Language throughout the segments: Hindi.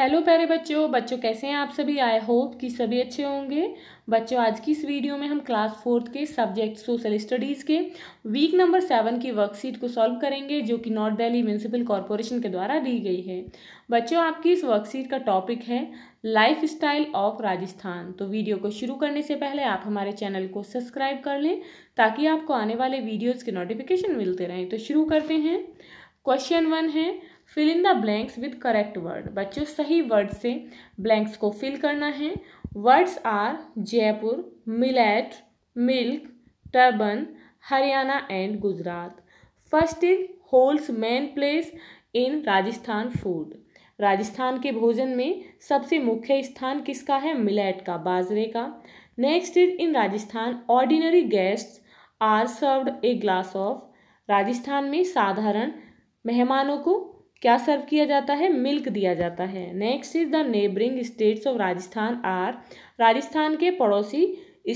हेलो प्यारे बच्चों बच्चों कैसे हैं आप सभी आई होप कि सभी अच्छे होंगे बच्चों आज की इस वीडियो में हम क्लास फोर्थ के सब्जेक्ट सोशल स्टडीज़ के वीक नंबर सेवन की वर्कशीट को सॉल्व करेंगे जो कि नॉर्थ दिल्ली म्यूनसिपल कॉरपोरेशन के द्वारा दी गई है बच्चों आपकी इस वर्कशीट का टॉपिक है लाइफ स्टाइल ऑफ राजस्थान तो वीडियो को शुरू करने से पहले आप हमारे चैनल को सब्सक्राइब कर लें ताकि आपको आने वाले वीडियोज़ के नोटिफिकेशन मिलते रहें तो शुरू करते हैं क्वेश्चन वन है fill in the blanks with correct word बच्चों सही वर्ड से ब्लैंक्स को फिल करना है words are Jaipur millet milk turban Haryana and Gujarat first is holes main place in Rajasthan food Rajasthan के भोजन में सबसे मुख्य स्थान किसका है मिलेट का बाजरे का next is in Rajasthan ordinary guests are served a glass of Rajasthan में साधारण मेहमानों को क्या सर्व किया जाता है मिल्क दिया जाता है next is the neighbouring states of Rajasthan are Rajasthan के पड़ोसी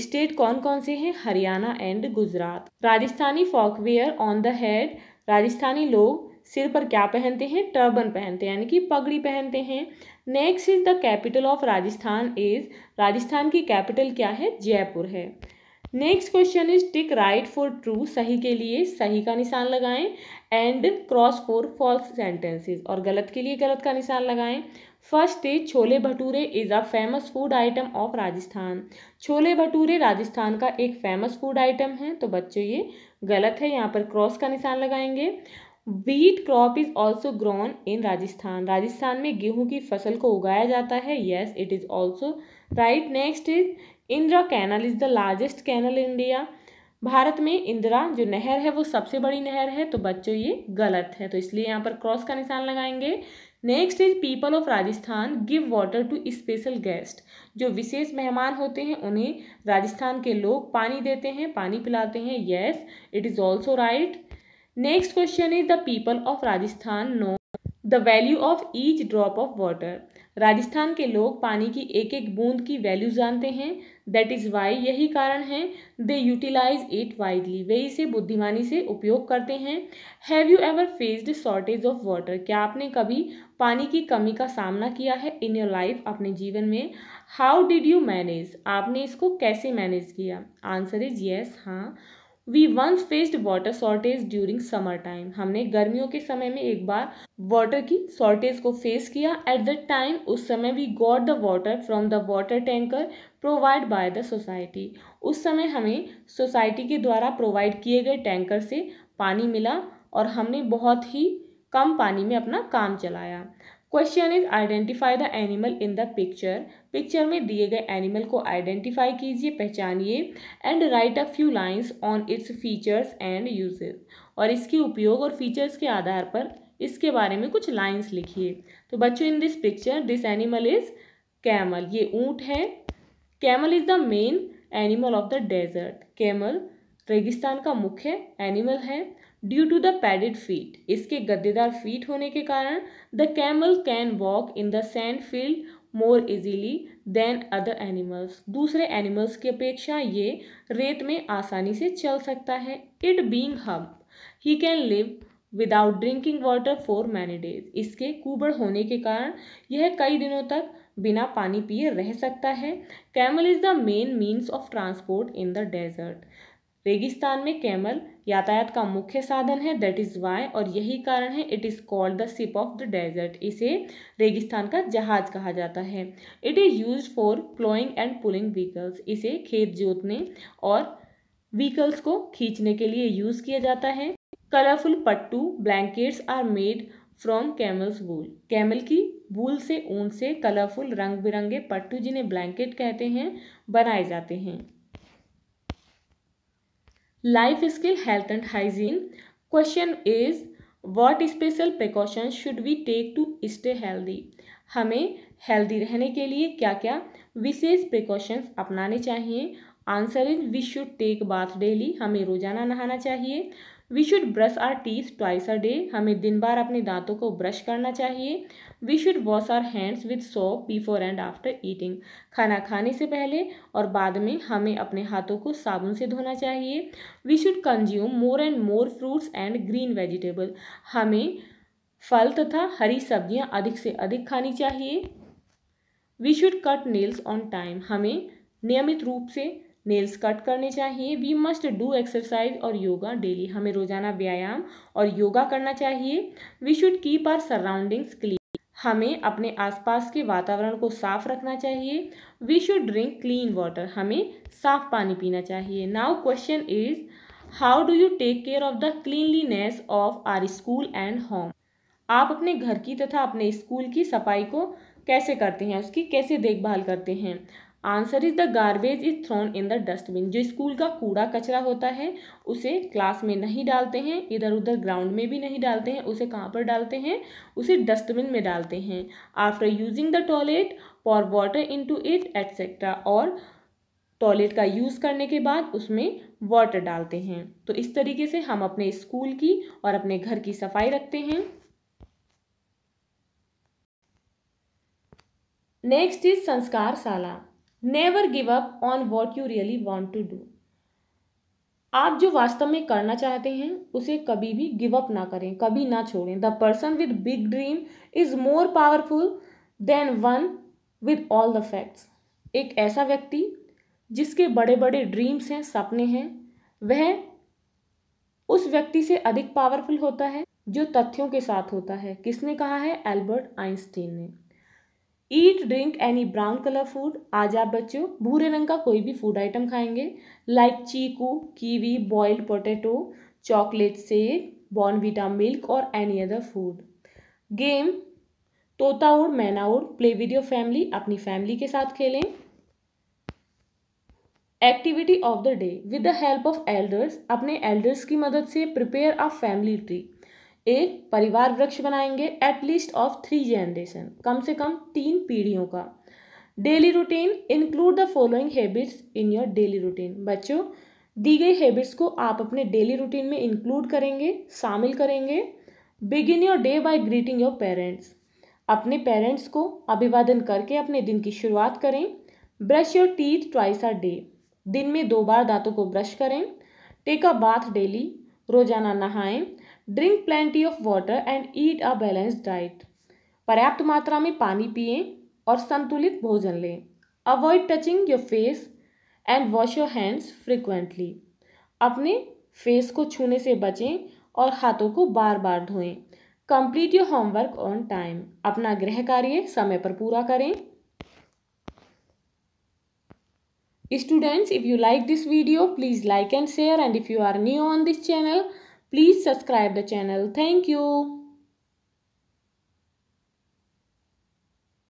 स्टेट कौन कौन से हैं Haryana and Gujarat Rajasthani folkwear on the head Rajasthani लोग सिर पर क्या पहनते हैं टर्बन पहनते हैं यानी कि पगड़ी पहनते हैं next is the capital of Rajasthan is Rajasthan की कैपिटल क्या है जयपुर है next question is tick right for true सही के लिए सही का निशान लगाएं and cross for false sentences और गलत के लिए गलत का निशान लगाएं first is chole bhature is a famous food item of Rajasthan chole bhature Rajasthan का एक फेमस फूड आइटम है तो बच्चों ये गलत है यहाँ पर क्रॉस का निशान लगाएंगे wheat crop is also grown in Rajasthan Rajasthan में गेहूं की फसल को उगाया जाता है yes it is also right next is Indira canal is the largest canal India Bharat में इंदिरा जो नहर है वो सबसे बड़ी नहर है तो बच्चों ये गलत है तो इसलिए यहाँ पर क्रॉस का निशान लगाएंगे next is people of Rajasthan give water to special guest जो विशेष मेहमान होते हैं उन्हें राजस्थान के लोग पानी देते हैं पानी पिलाते हैं yes it is also right next question is the people of Rajasthan know the value of each drop of water Rajasthan के लोग पानी की एक एक बूंद की वैल्यू जानते हैं दैट इज़ वाई यही कारण है दे यूटिलाइज इट वाइडली वे इसे बुद्धिमानी से उपयोग करते हैं have you ever faced shortage of water क्या आपने कभी पानी की कमी का सामना किया है इन योर लाइफ अपने जीवन में हाउ डिड यू मैनेज आपने इसको कैसे मैनेज किया आंसर इज येस हाँ we once faced water shortage during summer time हमने गर्मियों के समय में एक बार वाटर की शॉर्टेज को फेस किया एट द टाइम उस समय we got the water from the water tanker provide by the society उस समय हमें सोसाइटी के द्वारा प्रोवाइड किए गए टैंकर से पानी मिला और हमने बहुत ही कम पानी में अपना काम चलाया question is identify the animal in the picture picture में दिए गए एनिमल को आइडेंटिफाई कीजिए पहचानिए and write a few lines on its features and uses और इसके उपयोग और फीचर्स के आधार पर इसके बारे में कुछ लाइंस लिखिए तो बच्चों in this picture this animal is camel ये ऊँट है camel is the main animal of the desert camel रेगिस्तान का मुख्य एनिमल है due to the padded feet इसके गद्देदार फीट होने के कारण the camel can walk in the sand field more easily than other animals दूसरे एनिमल्स की अपेक्षा ये रेत में आसानी से चल सकता है it being hump he can live without drinking water for many days इसके कुबड़ होने के कारण यह कई दिनों तक बिना पानी पिए रह सकता है camel is the main means of transport in the desert रेगिस्तान में कैमल यातायात का मुख्य साधन है दैट इज़ वाई और यही कारण है it is called the ship of the desert इसे रेगिस्तान का जहाज कहा जाता है it is use for ploughing and pulling vehicles इसे खेत जोतने और व्हीकल्स को खींचने के लिए यूज़ किया जाता है colourful pattu blankets are made from camels wool camel की वूल से ऊन से कलरफुल रंग बिरंगे पट्टू जिन्हें ब्लैंकेट कहते हैं बनाए जाते हैं life skill health and hygiene question is what special precaution should we take to stay healthy हमें हेल्दी रहने के लिए क्या क्या विशेष प्रिकॉशंस अपनाने चाहिए answer is we should take bath daily हमें रोजाना नहाना चाहिए we should brush our teeth twice a day हमें दिन बार अपने दांतों को ब्रश करना चाहिए we should wash our hands with soap before and after eating खाना खाने से पहले और बाद में हमें अपने हाथों को साबुन से धोना चाहिए we should consume more and more fruits and green vegetable हमें फल तथा हरी सब्जियां अधिक से अधिक खानी चाहिए we should cut nails on time हमें नियमित रूप से नेल्स कट करने चाहिए वी मस्ट डू एक्सरसाइज और योगा डेली हमें रोजाना व्यायाम और योगा करना चाहिए we should keep our surroundings clean हमें अपने आसपास के वातावरण को साफ रखना चाहिए we should drink clean water हमें साफ पानी पीना चाहिए now question is how do you take care of the cleanliness of our school and home आप अपने घर की तथा अपने स्कूल की सफाई को कैसे करते हैं उसकी कैसे देखभाल करते हैं answer is the garbage is thrown in the dustbin जो स्कूल का कूड़ा कचरा होता है उसे क्लास में नहीं डालते हैं इधर उधर ग्राउंड में भी नहीं डालते हैं उसे कहाँ पर डालते हैं उसे डस्टबिन में डालते हैं after using the toilet pour water into it etcetera और टॉयलेट का यूज़ करने के बाद उसमें वाटर डालते हैं तो इस तरीके से हम अपने स्कूल की और अपने घर की सफाई रखते हैं next is Sanskarshala never give up on what you really want to do आप जो वास्तव में करना चाहते हैं उसे कभी भी गिव अप ना करें कभी ना छोड़ें the person with big dream is more powerful than one with all the facts एक ऐसा व्यक्ति जिसके बड़े बड़े ड्रीम्स हैं सपने हैं वह उस व्यक्ति से अधिक पावरफुल होता है जो तथ्यों के साथ होता है किसने कहा है एल्बर्ट आइंस्टीन ने eat drink any brown colour food आज आप बच्चों भूरे रंग का कोई भी फूड आइटम खाएंगे like chikoo kiwi boiled potato chocolate shake Bournvita milk और एनी अदर फूड गेम तोता उड़ मैना उड़ प्ले विद योर फैमिली अपनी फैमिली के साथ खेलें activity of the day with the help of elders अपने एल्डर्स की मदद से प्रिपेयर अ फैमिली ट्री एक परिवार वृक्ष बनाएंगे एटलीस्ट ऑफ थ्री जनरेशन कम से कम तीन पीढ़ियों का daily routine include the following habits in your daily routine बच्चों दी गई हैबिट्स को आप अपने डेली रूटीन में इंक्लूड करेंगे शामिल करेंगे begin your day by greeting your parents अपने पेरेंट्स को अभिवादन करके अपने दिन की शुरुआत करें brush your teeth twice a day दिन में दो बार दांतों को ब्रश करें टेक अ बाथ डेली रोजाना नहाएं drink plenty of water and eat a balanced diet पर्याप्त मात्रा में पानी पिए और संतुलित भोजन लें avoid touching your face and wash your hands frequently अपने फेस को छूने से बचें और हाथों को बार बार धोएं complete your homework on time अपना गृह कार्य समय पर पूरा करें students if you like this video please like and share and if you are new on this channel Please subscribe the channel. Thank you.